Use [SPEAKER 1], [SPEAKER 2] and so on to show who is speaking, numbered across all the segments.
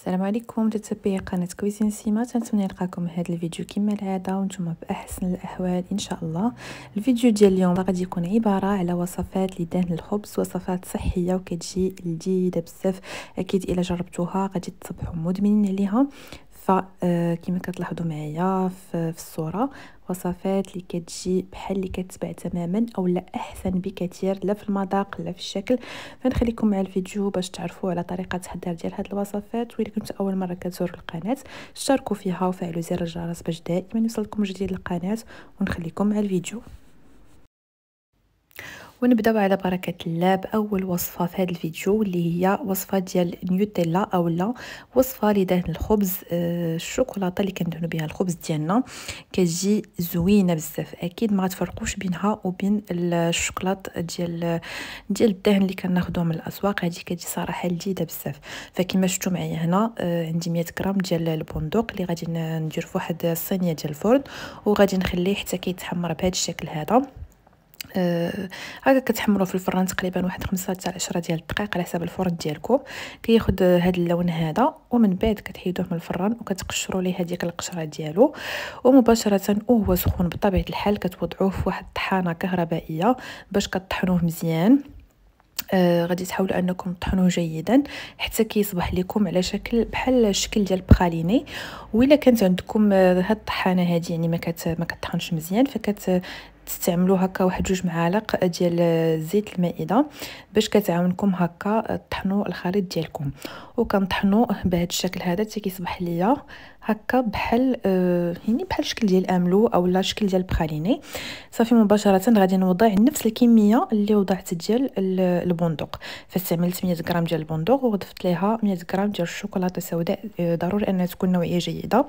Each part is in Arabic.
[SPEAKER 1] السلام عليكم متتبعي قناه كويزين سيما تنتمنى نلقاكم هذا الفيديو كما العاده وانتم باحسن الاحوال ان شاء الله الفيديو ديال اليوم غادي يكون عباره على وصفات لدهن الخبز وصفات صحيه وكتجي لذيذه بزاف اكيد الا جربتوها غادي تصبحوا مدمنين عليها فكما آه، كتلاحظوا معايا في الصوره وصفات اللي كتجي بحال اللي كتباع تماما او لا احسن بكثير لا في المذاق لا في الشكل فنخليكم مع الفيديو باش تعرفوا على طريقه تحضير ديال هاد الوصفات واذا كنت اول مره كتزور القناه اشتركوا فيها وفعلوا زر الجرس باش دائما يوصلكم جديد القناه ونخليكم مع الفيديو ونبداو على بركه الله باول وصفه في هذا الفيديو اللي هي وصفه ديال نيوتيلا اولا وصفه لدهن الخبز آه، الشوكولاته اللي كندهنوا بها الخبز ديالنا كتجي زوينه بزاف اكيد ما تفرقوش بينها وبين الشوكولات ديال ديال الدهن اللي كناخذوه من الاسواق هذه كتجي صراحه لذيذه بزاف فكما شفتوا معايا هنا آه، عندي 100 غرام ديال البندق اللي غادي ندير في واحد الصينيه ديال الفرن وغادي نخليه حتى كيتحمر بهذا الشكل هذا آه، هكا كتحمروه في الفران تقريبا واحد خمسة حتى 10 ديال الدقائق على حساب الفرن ديالكم كياخد هذا اللون هذا ومن بعد كتحيدوه من الفران وكتقشروا ليه هذيك القشره ديالو ومباشره وهو سخون بطبيعه الحال كتوضعوه في واحد الطحانه كهربائيه باش كطحنوه مزيان آه غادي تحاولوا انكم تطحنوه جيدا حتى كيصبح لكم على شكل بحال الشكل ديال بخاليني وإلا كانت عندكم آه، هاد الطحانه هادي يعني ما كت ما مزيان فكت تستعملوا هكا واحد جوج معالق ديال زيت المائده باش كتعاونكم هكا طحنوا الخليط ديالكم وكنطحنوا بهذا الشكل هذا حتى كيصبح ليا هكا بحال آه يعني بحال الشكل ديال املو اولا شكل ديال بخاليني صافي مباشره غادي نوضع نفس الكميه اللي وضعت ديال البندق فاستعملت 100 غرام ديال البندق وضفت ليها 100 غرام ديال الشوكولاته سوداء آه، ضروري انها تكون نوعيه جيده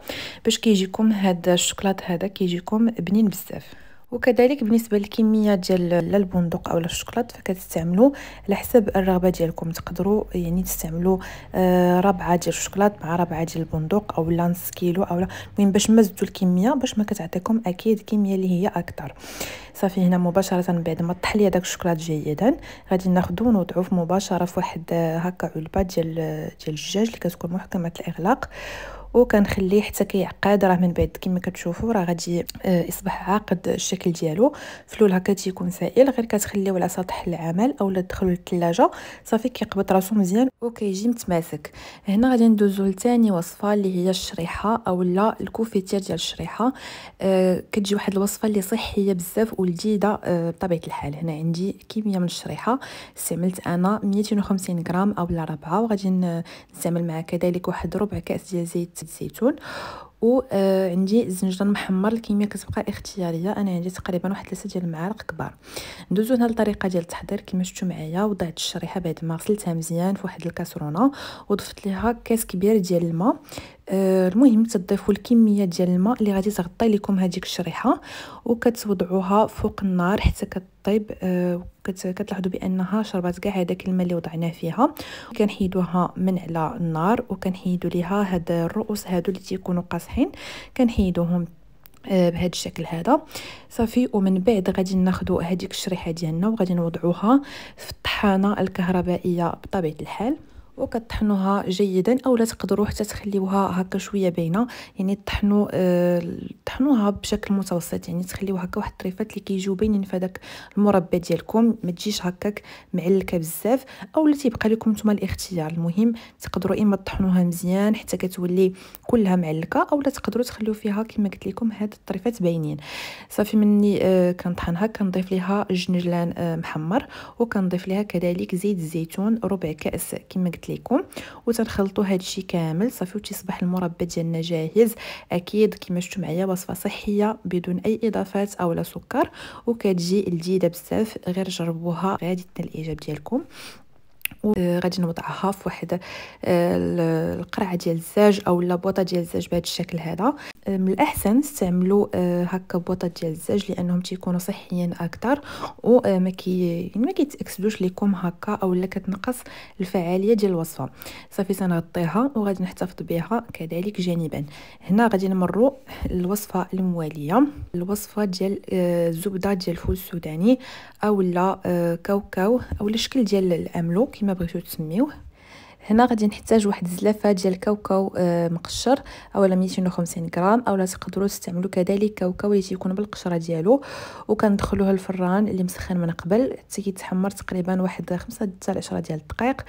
[SPEAKER 1] باش كيجيكم هذا الشوكولاط هذا كيجيكم بنين بزاف وكذلك بالنسبه للكميه ديال لا البندق او الشوكولات الشكلاط فكتستعملوا على حسب الرغبه ديالكم تقدروا يعني تستعملوا آه، ربعه ديال الشكلاط مع ربعه ديال البندق او لا نص كيلو او المهم باش ما زدتوا الكميه باش ما كتعطيكم اكيد كميه اللي هي اكثر صافي هنا مباشره بعد ما تحلي هذاك الشكلاط جيدا غادي ناخذوه ونوضعوه مباشره في واحد آه، هكا علبه ديال آه، ديال الدجاج اللي كتكون محكمه الاغلاق وكنخليه حتى كيعقد راه من بعد كما كتشوفوا راه غادي آه، يصبح عاقد الشكل ديالو فلول هكا تيكون سائل غير كتخليه على سطح العمل اولا تدخلوا للثلاجه صافي كيقبط راسو مزيان وكيجي متماسك هنا غادي ندوزو لثاني وصفه اللي هي الشريحه اولا الكوفيتير ديال الشريحه أه كتجي واحد الوصفه اللي صحيه بزاف ولذيذه أه بطبيعه الحال هنا عندي كميه من الشريحه استعملت انا 250 غرام اولا ربعه وغادي نستعمل معها كذلك واحد ربع كاس ديال زيت زيت الزيتون وعندي آه، الزنجان محمر الكميه كتبقى اختياريه انا عندي تقريبا واحد 3 ديال المعالق كبار ندوزو هنا الطريقه ديال التحضير كما شفتوا معايا وضعت الشريحه بعد ما غسلتها مزيان في واحد الكاسرونه وضفت ليها كاس كبير ديال الماء آه، المهم تضيفوا الكميه ديال الماء اللي غادي تغطي لكم هذيك الشريحه وكتوضعوها فوق النار حتى كطيب آه، وكتلاحظوا بانها شربات كاع هذاك الماء اللي وضعناه فيها كنحيدوها من على النار وكنحيدوا ليها هاد الرؤوس هادو اللي تيكونوا قاصحين مصحين كنحيدوهم آه، بهذا الشكل هذا صافي ومن بعد غادي ناخذ هذيك الشريحه ديالنا وغادي نوضعوها في الطحانه الكهربائيه بطبيعه الحال وكتطحنوها جيدا اولا تقدروا حتى تخليوها هكا شويه باينه يعني طحنوا آه، طحنوها بشكل متوسط يعني تخليو هكا واحد الطريفات اللي كيجيو باينين في هذاك المربى ديالكم ما تجيش هكاك معلكه بزاف اولا تيبقى لكم نتوما الاختيار المهم تقدروا اما طحنوها مزيان حتى كتولي كلها معلكه اولا تقدروا تخليو فيها كما قلت لكم هاد الطريفات باينين صافي مني آه كنطحنها كنضيف ليها جنجلان آه محمر وكنضيف ليها كذلك زيت الزيتون ربع كاس كما قلت ليكم وتنخلطوا هذا الشيء كامل صافي وتصبح المربى ديالنا جاهز اكيد كما شفتوا معايا وصفه صحيه بدون اي اضافات او لا سكر وكتجي لذيذه بزاف غير جربوها غادي تنال الاعجاب ديالكم وغادي آه، نوضعها في واحد آه، القرعه ديال الزاج اولا بوطه ديال الزاج بهذا الشكل هذا آه، من الاحسن استعملوا هكا بوطه ديال الزاج لانهم تيكونوا صحيين اكثر وما كي يعني ما كيتاكسدوش لكم هكا اولا كتنقص الفعاليه ديال الوصفه صافي سنغطيها وغادي نحتفظ بها كذلك جانبا هنا غادي نمروا الوصفه المواليه الوصفه ديال الزبده ديال الفول السوداني اولا كاوكاو اولا الشكل ديال الاملوك كما بغيتو تسميوه هنا غادي نحتاج واحد الزلافه ديال كاوكاو آه، مقشر اولا 250 غرام اولا تقدروا تستعملوا كذلك كاوكاو اللي تيكون بالقشره ديالو وكندخلوه الفران اللي مسخن من قبل حتى كيتحمر تقريبا واحد 5 حتى 10 ديال الدقائق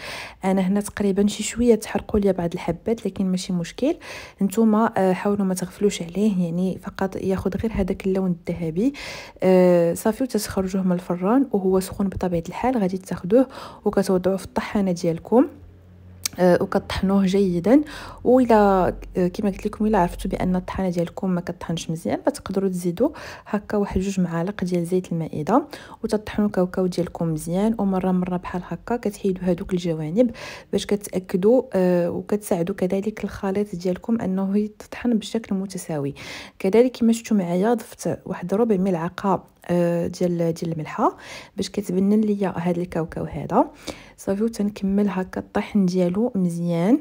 [SPEAKER 1] انا هنا تقريبا شي شويه تحرقوا ليا بعض الحبات لكن ماشي مشكل نتوما آه، حاولوا ما تغفلوش عليه يعني فقط ياخذ غير هذاك اللون الذهبي آه، صافي وتخرجوه من الفران وهو سخون بطبيعه الحال غادي تاخذوه وكتوضعوه في الطحانه ديالكم آه، وكطحنوه جيدا وإلا آه، كما قلت لكم إلا عرفتوا بأن الطحانه ديالكم ما كطحنش مزيان فتقدروا تزيدوا هكا واحد جوج معالق ديال زيت المائدة وتطحنوا الكاوكاو ديالكم مزيان ومرة مرة بحال هكا كتحيدوا هذوك الجوانب باش كتأكدوا آه، وكتساعدوا كذلك الخليط ديالكم أنه يتطحن بشكل متساوي كذلك كما شفتوا معايا ضفت واحد ربع ملعقة آه، ديال ديال الملحه باش كتبنن ليا هذا الكاوكاو هذا صافي وتنكمل هكا الطحن ديالو مزيان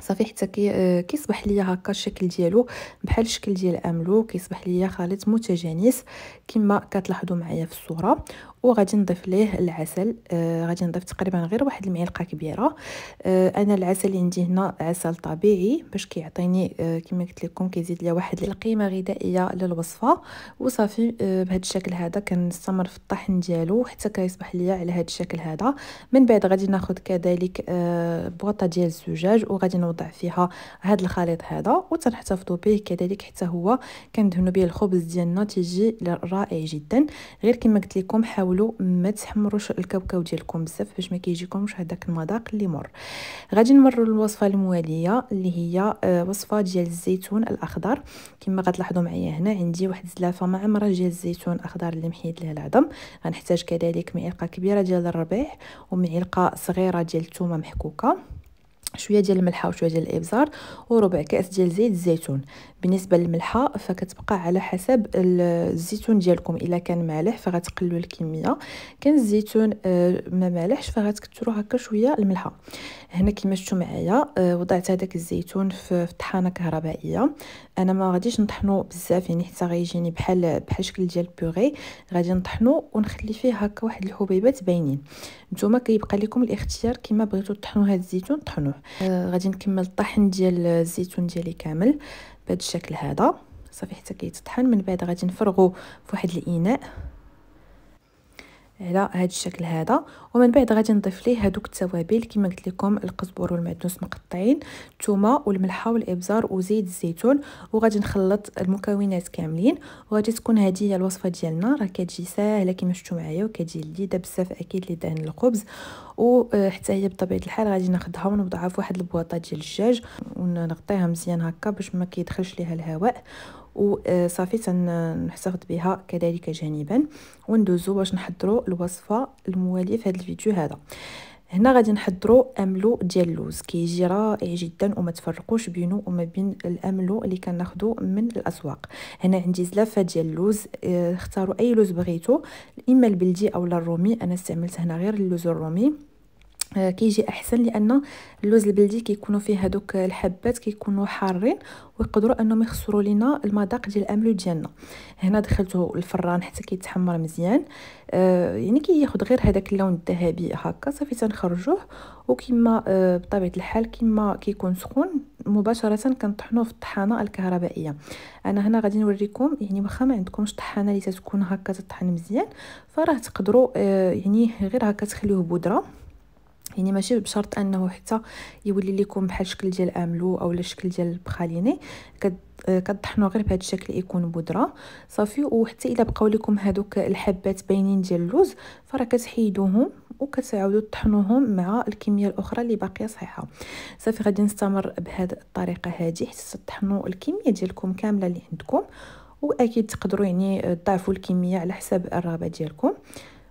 [SPEAKER 1] صافي حتى كي آه، كيصبح ليا هكا الشكل ديالو بحال الشكل ديال املو كيصبح ليا خليط متجانس كما كتلاحظوا معايا في الصوره وغادي نضيف ليه العسل آه غادي نضيف تقريبا غير واحد المعلقه كبيره آه انا العسل اللي عندي هنا عسل طبيعي باش كيعطيني آه كما قلت لكم كيزيد ليا واحد القيمه غذائيه للوصفه وصافي آه بهذا الشكل هذا كنستمر في الطحن ديالو حتى كيصبح ليا على هذا الشكل هذا من بعد غادي ناخذ كذلك آه بواطه ديال الزجاج وغادي نوضع فيها هذا الخليط هذا وتنحتفظوا به كذلك حتى هو كندهنوا به الخبز ديالنا تيجي رائع جدا غير كما قلت لكم حاول حاولوا ما تحمروش الكاوكاو ديالكم بزاف باش ما كيجيكمش هذاك المذاق اللي مر غادي نمروا للوصفه المواليه اللي هي آه، وصفه ديال الزيتون الاخضر كما غتلاحظوا معايا هنا عندي واحد زلافه معمره ديال الزيتون الاخضر اللي محيد ليه العظم غنحتاج كذلك معلقه كبيره ديال الربيع ومعلقه صغيره ديال الثومه محكوكه شويه ديال الملحه وشويه ديال الابزار وربع كاس ديال زيت الزيتون بالنسبه للملحه فكتبقى على حسب الزيتون ديالكم الا كان مالح فغتقللوا الكميه كان الزيتون آه، ما مالحش فغتكثروا هكا شويه الملحه هنا كما شفتوا معايا آه، وضعت هذاك الزيتون في طحانه كهربائيه انا ما غاديش نطحنو بزاف يعني حتى غيجيني بحال بحال شكل ديال البوغي غادي نطحنو ونخلي فيه هكا واحد الحبيبات باينين نتوما كيبقى لكم الاختيار كما بغيتو تطحنوا هذا الزيتون طحنوه آه، غادي نكمل الطحن ديال الزيتون ديالي كامل بهذا الشكل هذا صافي حتى كيتطحن من بعد غادي نفرغو فواحد الاناء على هذا الشكل هذا ومن بعد غادي نضيف ليه هذوك التوابل كما قلت لكم القزبر والمعدنوس مقطعين الثومه والملحه والابزار وزيت الزيتون وغادي نخلط المكونات كاملين وغادي تكون هذه هي الوصفه ديالنا راه كتجي ساهله كما شفتوا معايا وكتجي لذيذه بزاف اكيد لدهن الخبز وحتى آه، هي بطبيعه الحال غادي ناخذها ونوضعها في واحد البواطه ديال الدجاج ونغطيها مزيان هكا باش ما كيدخلش ليها الهواء وصافي تنحتفظ بها كذلك جانبا وندوزو باش نحضروا الوصفه المواليه في هذا الفيديو هذا هنا غادي نحضروا املو ديال اللوز كيجي رائع جدا وما تفرقوش بينه وما بين الاملو اللي كناخذو من الاسواق هنا عندي زلافه ديال اللوز اختاروا اي لوز بغيتو اما البلدي اولا الرومي انا استعملت هنا غير اللوز الرومي آه، كيجي احسن لان اللوز البلدي كيكونوا فيه هذوك الحبات كيكونوا حارين ويقدروا انهم يخسروا لينا المذاق ديال الاملو ديالنا هنا دخلته الفران حتى كيتحمر مزيان آه يعني كياخذ غير هذاك اللون الذهبي هكا صافي تنخرجوه وكما آه بطبيعه الحال كما كيكون سخون مباشره كنطحنوه في الطحانه الكهربائيه انا هنا غادي نوريكم يعني واخا ما عندكمش طحانه اللي تكون هكا تطحن مزيان فراه تقدروا آه يعني غير هكا تخليوه بودره يعني ماشي بشرط انه حتى يولي لكم بحال الشكل ديال املو اولا الشكل ديال البخاليني كطحنوا غير بهذا الشكل يكون بودره صافي وحتى الا بقاو لكم هذوك الحبات باينين ديال اللوز فراه كتحيدوهم وكتعاودوا تطحنوهم مع الكميه الاخرى اللي باقيه صحيحه صافي غادي نستمر بهذه الطريقه هذه حتى تطحنوا الكميه ديالكم كامله اللي عندكم واكيد تقدروا يعني تضاعفوا الكميه على حسب الرغبه ديالكم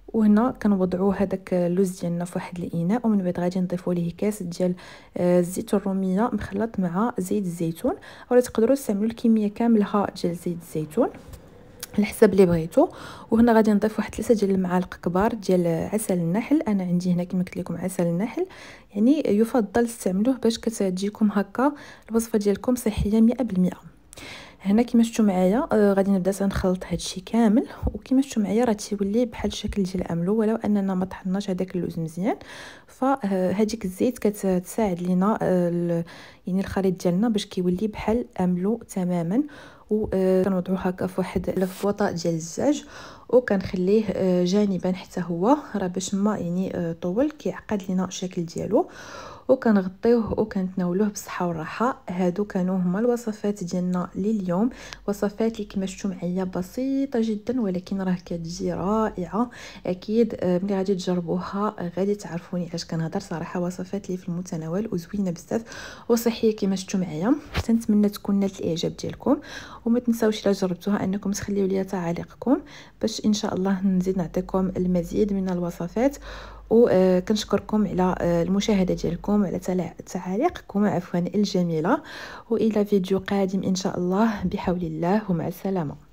[SPEAKER 1] وهنا كنوضعوا هذاك اللوز ديالنا في واحد الاناء ومن بعد غادي نضيفوا ليه كاس ديال آه، الزيت الروميه مخلط مع زيت الزيتون ولا تقدروا تستعملوا الكميه كامله ديال زيت الزيتون على حسب اللي بغيتو وهنا غادي نضيف واحد 3 ديال المعالق كبار ديال عسل النحل انا عندي هنا كما قلت لكم عسل النحل يعني يفضل تستعملوه باش كتجيكم هكا الوصفه ديالكم صحيه 100% هنا كما شفتوا معايا آه غادي نبدا تنخلط الشيء كامل وكما شفتوا معايا راه تيولي بحال الشكل ديال الاملو ولو اننا ما طحناش هذاك اللوز مزيان فهاديك آه، الزيت كتساعد لينا آه يعني الخليط ديالنا باش كيولي بحال املو تماما وكنوضعو آه، هكا في واحد لف ديال الزاج وكنخليه آه، جانبا حتى هو راه باش ما يعني آه، طول كيعقد لينا الشكل ديالو وكنغطيوه وكنتناولوه بالصحه والراحه هادو كانوا هما الوصفات ديالنا لليوم وصفات اللي كما شفتوا معايا بسيطه جدا ولكن راه كتجي رائعه اكيد آه، ملي غادي تجربوها غادي تعرفوني اش كنهضر صراحه وصفات اللي في المتناول وزوينه بزاف وصحيه كما شفتوا معايا كنتمنى تكون نالت الاعجاب ديالكم وما تنساوش الا جربتوها انكم تخليو ليا تعاليقكم باش باش ان شاء الله نزيد نعطيكم المزيد من الوصفات وكنشكركم آه، على آه، المشاهده ديالكم على تعاليقكم عفوا الجميله والى فيديو قادم ان شاء الله بحول الله ومع السلامه